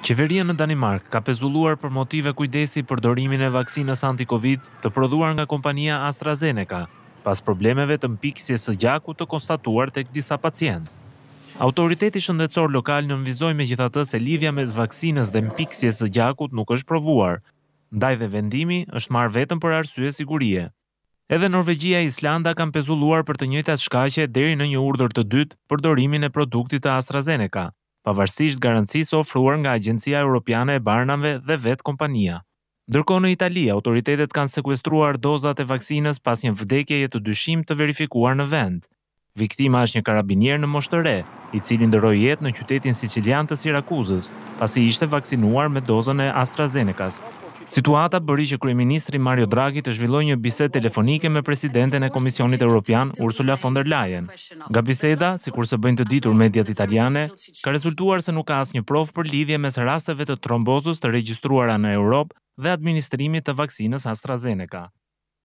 Qeveria në Danimark ka pezulluar për motive kujdesi për dorimin e vaksinës anti-Covid të prodhuar nga kompania AstraZeneca, pas problemeve të mpikësje së gjaku të konstatuar të disa pacient. Autoriteti shëndetësor lokal në mvizoj me gjithatë se livja mes vaksinës dhe mpikësje së gjakut nuk është provuar, ndaj dhe vendimi është marrë vetëm për arsye sigurie. Edhe Norvegjia e Islanda kanë pezulluar për të njëjtat shkaqe deri në një urdhër të dytë për dorimin e produktit të AstraZeneca – pavarësisht garancisë ofruar nga Agjencia Europiane e Barnave dhe vetë kompania. Dërko në Itali, autoritetet kanë sekuestruar dozat e vakcines pas një vdekje jetë të dyshim të verifikuar në vend. Viktima është një karabinier në moshtëre, i cilin ndëroi jetë në qytetin sicilian të Sirakuzës, pasi ishte vaksinuar me dozën e astrazeneca Situata bëri që kryeministri Mario Draghi të zhvilloi një bisedë telefonike me presidenten e Komisionit Evropian Ursula von der Leyen. Nga biseda, sikur se bëjnë të ditur mediat italiane, ka rezultuar se nuk ka asnjë provë për lidhje mes rasteve të trombozës të regjistruara në Europë dhe administrimit të vaksinës AstraZeneca.